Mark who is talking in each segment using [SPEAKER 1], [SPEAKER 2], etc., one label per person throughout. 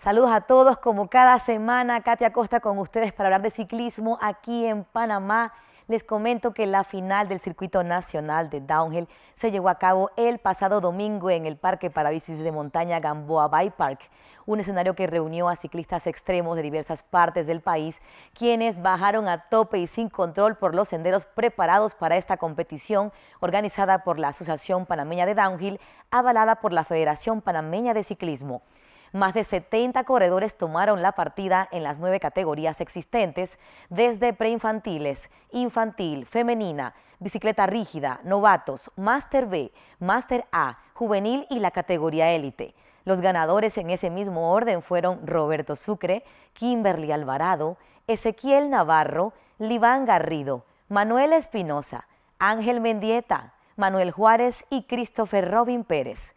[SPEAKER 1] Saludos a todos, como cada semana, Katia Costa con ustedes para hablar de ciclismo aquí en Panamá. Les comento que la final del circuito nacional de downhill se llevó a cabo el pasado domingo en el Parque para Bicis de Montaña Gamboa by Park, un escenario que reunió a ciclistas extremos de diversas partes del país, quienes bajaron a tope y sin control por los senderos preparados para esta competición organizada por la Asociación Panameña de Downhill, avalada por la Federación Panameña de Ciclismo. Más de 70 corredores tomaron la partida en las nueve categorías existentes, desde preinfantiles, infantil, femenina, bicicleta rígida, novatos, máster B, máster A, juvenil y la categoría élite. Los ganadores en ese mismo orden fueron Roberto Sucre, Kimberly Alvarado, Ezequiel Navarro, Liván Garrido, Manuel Espinosa, Ángel Mendieta, Manuel Juárez y Christopher Robin Pérez.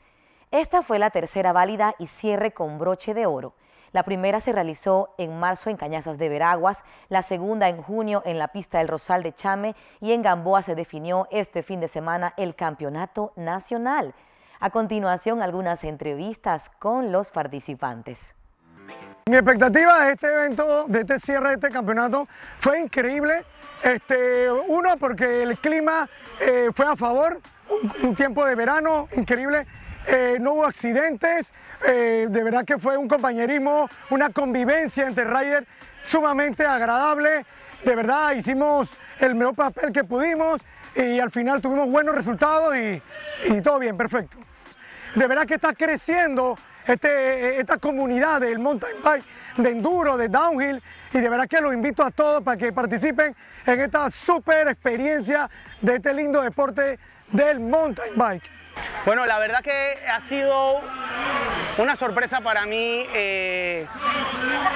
[SPEAKER 1] Esta fue la tercera válida y cierre con broche de oro. La primera se realizó en marzo en Cañazas de Veraguas, la segunda en junio en la pista del Rosal de Chame y en Gamboa se definió este fin de semana el campeonato nacional. A continuación, algunas entrevistas con los participantes.
[SPEAKER 2] Mi expectativa de este evento, de este cierre de este campeonato, fue increíble. Este, uno, porque el clima eh, fue a favor, un tiempo de verano increíble eh, no hubo accidentes, eh, de verdad que fue un compañerismo, una convivencia entre riders sumamente agradable, de verdad hicimos el mejor papel que pudimos y al final tuvimos buenos resultados y, todo bien, perfecto. De verdad que está creciendo este, esta comunidad del mountain bike, de enduro, de downhill y de verdad que los invito a todos para que participen en esta super experiencia de este lindo deporte del mountain bike. Bueno, la verdad
[SPEAKER 3] que ha sido una sorpresa para mí eh,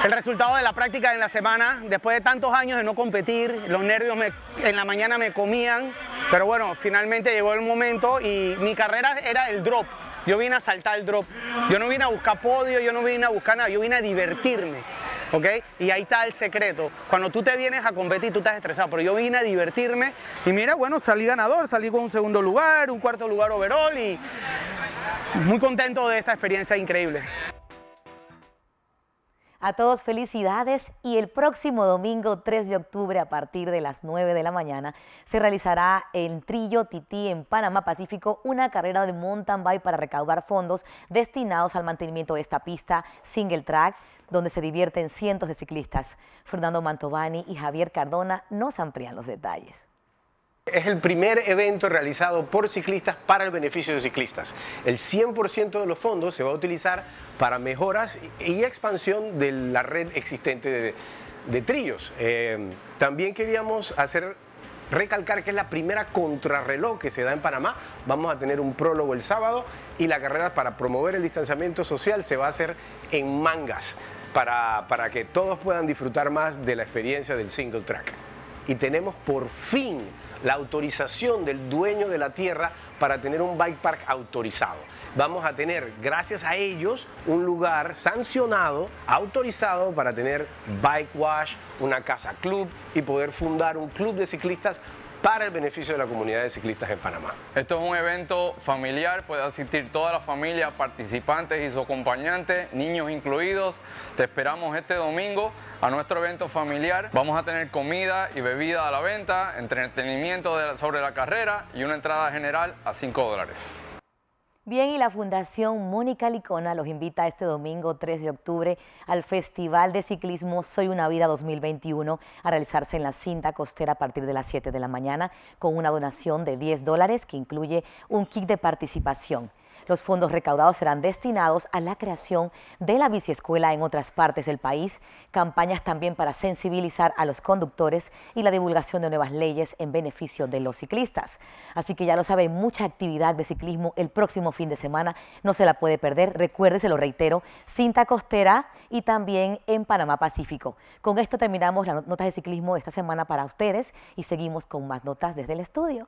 [SPEAKER 3] el resultado de la práctica en la semana. Después de tantos años de no competir, los nervios en la mañana me comían, pero bueno, finalmente llegó el momento y mi carrera era el drop. Yo vine a saltar el drop. Yo no vine a buscar podio, yo no vine a buscar nada, yo vine a divertirme. Y ahí está el secreto. Cuando tú te vienes a competir, tú estás estresado, pero yo vine a divertirme y mira, bueno, salí ganador, salí con un segundo lugar, un cuarto lugar overall y muy contento de esta experiencia increíble.
[SPEAKER 1] A todos felicidades y el próximo domingo 3 de octubre a partir de las 9 de la mañana se realizará en Trillo Tití en Panamá Pacífico una carrera de mountain bike para recaudar fondos destinados al mantenimiento de esta pista single track donde se divierten cientos de ciclistas. Fernando Mantovani y Javier Cardona nos amplían los detalles.
[SPEAKER 4] Es el primer evento realizado por ciclistas para el beneficio de ciclistas. El 100% de los fondos se va a utilizar para mejoras y expansión de la red existente de, trillos. Eh, también queríamos hacer recalcar que es la primera contrarreloj que se da en Panamá. Vamos a tener un prólogo el sábado y la carrera para promover el distanciamiento social se va a hacer en mangas para, para que todos puedan disfrutar más de la experiencia del single track y tenemos por fin la autorización del dueño de la tierra para tener un bike park autorizado. Vamos a tener, gracias a ellos, un lugar sancionado, autorizado para tener bike wash, una casa club y poder fundar un club de ciclistas para el beneficio de la comunidad de ciclistas en Panamá.
[SPEAKER 3] Esto es un evento familiar, puede asistir toda la familia, participantes y sus acompañantes, niños incluidos. Te esperamos este domingo a nuestro evento familiar. Vamos a tener comida y bebida a la venta, entretenimiento sobre la carrera y una entrada general a 5 dólares.
[SPEAKER 1] Bien, y la Fundación Mónica Licona los invita este domingo 3 de octubre al Festival de Ciclismo Soy una Vida 2021 a realizarse en la cinta costera a partir de las 7 de la mañana con una donación de 10 dólares que incluye un kit de participación. Los fondos recaudados serán destinados a la creación de la biciescuela en otras partes del país, campañas también para sensibilizar a los conductores y la divulgación de nuevas leyes en beneficio de los ciclistas. Así que ya lo saben, mucha actividad de ciclismo el próximo fin de semana, no se la puede perder. Recuérdese, lo reitero, cinta costera y también en Panamá Pacífico. Con esto terminamos las notas de ciclismo de esta semana para ustedes y seguimos con más notas desde el estudio.